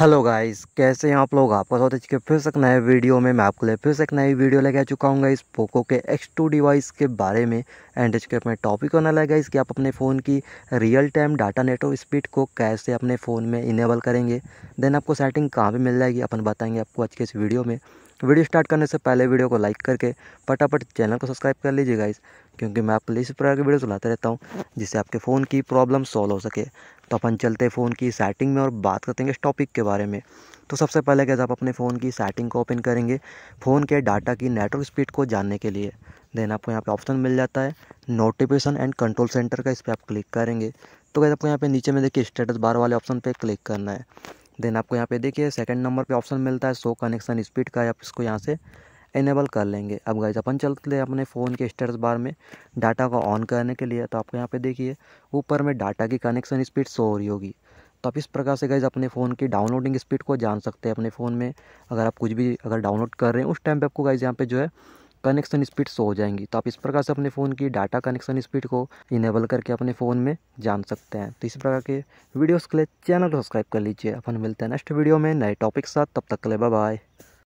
hello guys कैसे हैं आप लोग आपका स्वागत है फिर से एक नए वीडियो में मैं आपके लिए फिर से एक नई वीडियो लेके आ चुका हूँ इस पोको के एक्स टू डिवाइस के बारे में एंड इसके अपने टॉपिक होने लगा इसके आप अपने फ़ोन की real time data network speed को कैसे अपने फ़ोन में इनेबल करेंगे देन आपको सेटिंग कहाँ पर मिल जाएगी अपन बताएंगे आपको आज के इस वीडियो में वीडियो स्टार्ट करने से पहले वीडियो को लाइक करके फटाफट चैनल को सब्सक्राइब कर लीजिए गाइस क्योंकि मैं आपके लिए इसी प्रकार की वीडियो चलाते रहता हूँ जिससे आपके फ़ोन की प्रॉब्लम सॉल्व हो सके तो अपन चलते फ़ोन की सेटिंग में और बात करते हैं इस टॉपिक के बारे में तो सबसे पहले गैस आप अपने फ़ोन की सेटिंग को ओपन करेंगे फ़ोन के डाटा की नेटवर्क स्पीड को जानने के लिए देन आपको यहाँ पे ऑप्शन मिल जाता है नोटिफिकेशन एंड कंट्रोल सेंटर का इस पर आप क्लिक करेंगे तो गैस आपको यहाँ पे नीचे में देखिए स्टेटस बार वाले ऑप्शन पे क्लिक करना है देन आपको यहाँ पे देखिए सेकंड नंबर पे ऑप्शन मिलता है सो कनेक्शन स्पीड का आप इसको यहाँ से इनेबल कर लेंगे अब गाइज अपन चलते हैं अपने फ़ोन के स्टेटस बार में डाटा को ऑन करने के लिए तो आपको यहाँ पे देखिए ऊपर में डाटा की कनेक्शन स्पीड शो हो रही होगी तो आप इस प्रकार से गाइज अपने फ़ोन की डाउनलोडिंग स्पीड को जान सकते हैं अपने फ़ोन में अगर आप कुछ भी अगर डाउनलोड कर रहे हैं उस टाइम पर आपको गाइज यहाँ पर जो है कनेक्शन स्पीड शो हो जाएंगी तो आप इस प्रकार से अपने फ़ोन की डाटा कनेक्शन स्पीड को इनेबल करके अपने फ़ोन में जान सकते हैं तो इसी प्रकार के वीडियोज़ के लिए चैनल को सब्सक्राइब कर लीजिए अपन मिलते हैं नेक्स्ट वीडियो में नए टॉपिक साथ तब तक के लिए बाय